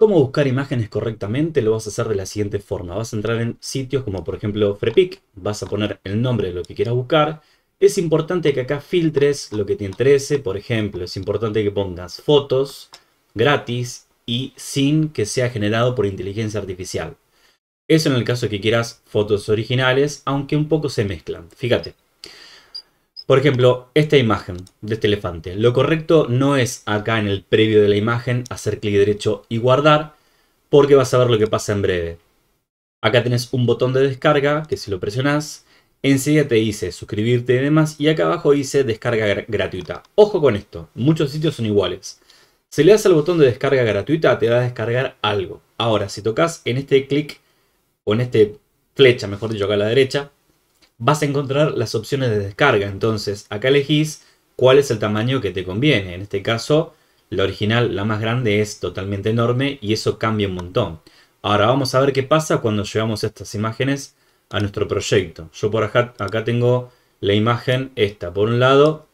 ¿Cómo buscar imágenes correctamente? Lo vas a hacer de la siguiente forma. Vas a entrar en sitios como por ejemplo Freepik, vas a poner el nombre de lo que quieras buscar. Es importante que acá filtres lo que te interese, por ejemplo, es importante que pongas fotos gratis y sin que sea generado por inteligencia artificial. Eso en el caso que quieras fotos originales, aunque un poco se mezclan. Fíjate, por ejemplo, esta imagen de este elefante. Lo correcto no es acá en el previo de la imagen hacer clic derecho y guardar, porque vas a ver lo que pasa en breve. Acá tenés un botón de descarga, que si lo presionás, enseguida te dice suscribirte y demás, y acá abajo dice descarga gratuita. Ojo con esto, muchos sitios son iguales. Si le das al botón de descarga gratuita, te va a descargar algo. Ahora, si tocas en este clic, o en este flecha, mejor dicho, acá a la derecha, vas a encontrar las opciones de descarga. Entonces, acá elegís cuál es el tamaño que te conviene. En este caso, la original, la más grande, es totalmente enorme y eso cambia un montón. Ahora vamos a ver qué pasa cuando llevamos estas imágenes a nuestro proyecto. Yo por acá, acá tengo la imagen esta. Por un lado,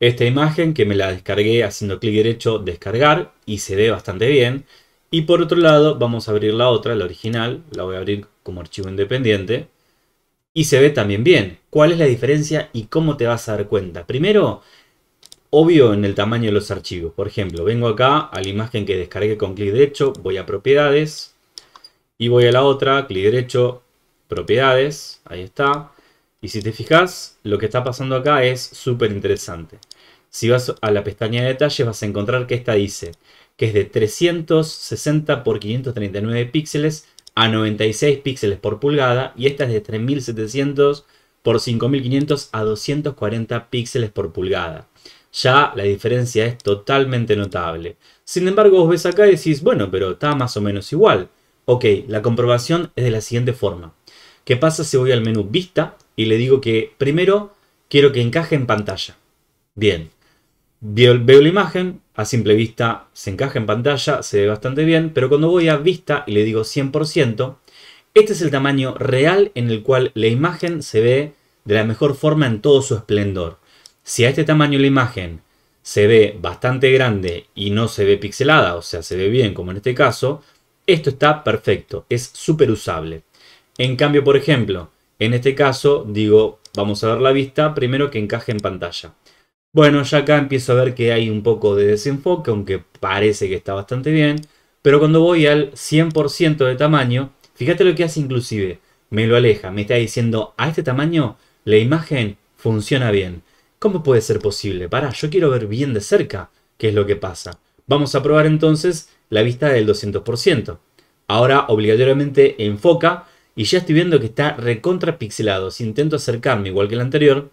esta imagen que me la descargué haciendo clic derecho descargar y se ve bastante bien. Y por otro lado, vamos a abrir la otra, la original. La voy a abrir como archivo independiente y se ve también bien. ¿Cuál es la diferencia y cómo te vas a dar cuenta? Primero, obvio en el tamaño de los archivos. Por ejemplo, vengo acá a la imagen que descargué con clic derecho, voy a propiedades y voy a la otra, clic derecho, propiedades, ahí está. Y si te fijas, lo que está pasando acá es súper interesante. Si vas a la pestaña de detalles vas a encontrar que esta dice que es de 360 por 539 píxeles a 96 píxeles por pulgada y esta es de 3700 por 5500 a 240 píxeles por pulgada. Ya la diferencia es totalmente notable. Sin embargo, vos ves acá y decís, bueno, pero está más o menos igual. Ok, la comprobación es de la siguiente forma. ¿Qué pasa si voy al menú Vista y le digo que primero quiero que encaje en pantalla? Bien, veo la imagen, a simple vista se encaja en pantalla, se ve bastante bien, pero cuando voy a vista y le digo 100%, este es el tamaño real en el cual la imagen se ve de la mejor forma en todo su esplendor. Si a este tamaño la imagen se ve bastante grande y no se ve pixelada, o sea, se ve bien como en este caso, esto está perfecto, es súper usable. En cambio, por ejemplo, en este caso digo, vamos a ver la vista primero que encaje en pantalla. Bueno, ya acá empiezo a ver que hay un poco de desenfoque, aunque parece que está bastante bien. Pero cuando voy al 100% de tamaño, fíjate lo que hace inclusive. Me lo aleja, me está diciendo, a este tamaño la imagen funciona bien. ¿Cómo puede ser posible? Pará, yo quiero ver bien de cerca qué es lo que pasa. Vamos a probar entonces la vista del 200%. Ahora obligatoriamente enfoca y ya estoy viendo que está recontra Si intento acercarme igual que el anterior,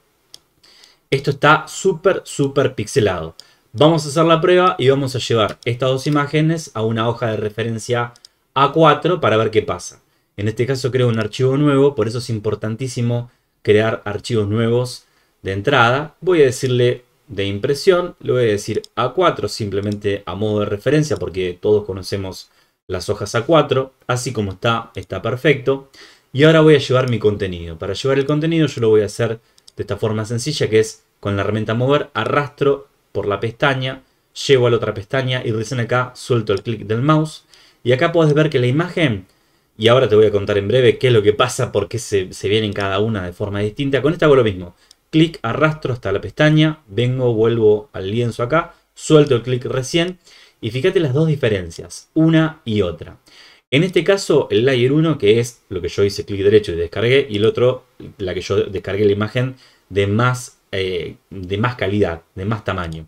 esto está súper, súper pixelado. Vamos a hacer la prueba y vamos a llevar estas dos imágenes a una hoja de referencia A4 para ver qué pasa. En este caso creo un archivo nuevo, por eso es importantísimo crear archivos nuevos de entrada. Voy a decirle de impresión, le voy a decir A4 simplemente a modo de referencia porque todos conocemos las hojas A4. Así como está, está perfecto. Y ahora voy a llevar mi contenido. Para llevar el contenido yo lo voy a hacer de esta forma sencilla que es con la herramienta mover, arrastro por la pestaña, llevo a la otra pestaña y recién acá suelto el clic del mouse. Y acá puedes ver que la imagen, y ahora te voy a contar en breve qué es lo que pasa, porque se, se vienen cada una de forma distinta. Con esta hago lo mismo. Clic, arrastro hasta la pestaña, vengo, vuelvo al lienzo acá, suelto el clic recién. Y fíjate las dos diferencias, una y otra. En este caso, el layer 1, que es lo que yo hice clic derecho y descargué, y el otro, la que yo descargué la imagen de más, eh, de más calidad, de más tamaño.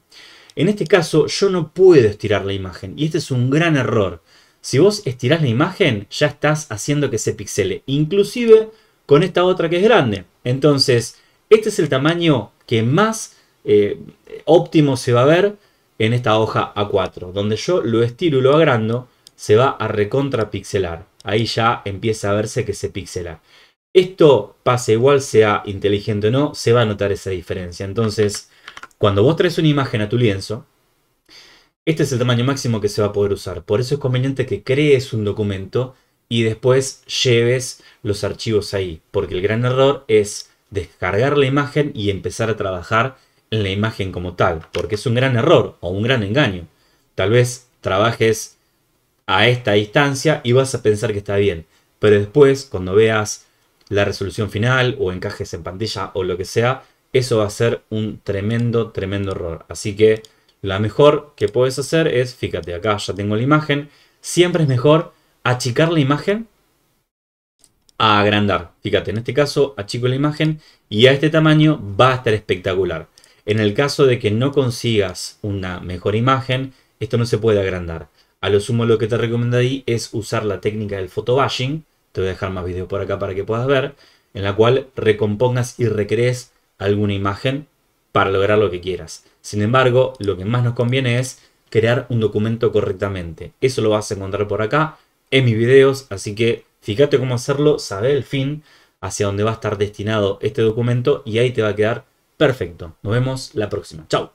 En este caso, yo no puedo estirar la imagen, y este es un gran error. Si vos estirás la imagen, ya estás haciendo que se pixele, inclusive con esta otra que es grande. Entonces, este es el tamaño que más eh, óptimo se va a ver en esta hoja A4, donde yo lo estiro y lo agrando, se va a recontrapixelar. Ahí ya empieza a verse que se pixela. Esto pase igual, sea inteligente o no, se va a notar esa diferencia. Entonces, cuando vos traes una imagen a tu lienzo, este es el tamaño máximo que se va a poder usar. Por eso es conveniente que crees un documento y después lleves los archivos ahí. Porque el gran error es descargar la imagen y empezar a trabajar en la imagen como tal. Porque es un gran error o un gran engaño. Tal vez trabajes a esta distancia y vas a pensar que está bien. Pero después, cuando veas la resolución final o encajes en pantalla o lo que sea, eso va a ser un tremendo, tremendo error. Así que la mejor que puedes hacer es, fíjate, acá ya tengo la imagen. Siempre es mejor achicar la imagen a agrandar. Fíjate, en este caso achico la imagen y a este tamaño va a estar espectacular. En el caso de que no consigas una mejor imagen, esto no se puede agrandar. A lo sumo lo que te recomiendo ahí es usar la técnica del photobashing. Te voy a dejar más videos por acá para que puedas ver. En la cual recompongas y recrees alguna imagen para lograr lo que quieras. Sin embargo, lo que más nos conviene es crear un documento correctamente. Eso lo vas a encontrar por acá en mis videos. Así que fíjate cómo hacerlo, sabe el fin hacia dónde va a estar destinado este documento y ahí te va a quedar perfecto. Nos vemos la próxima. Chau.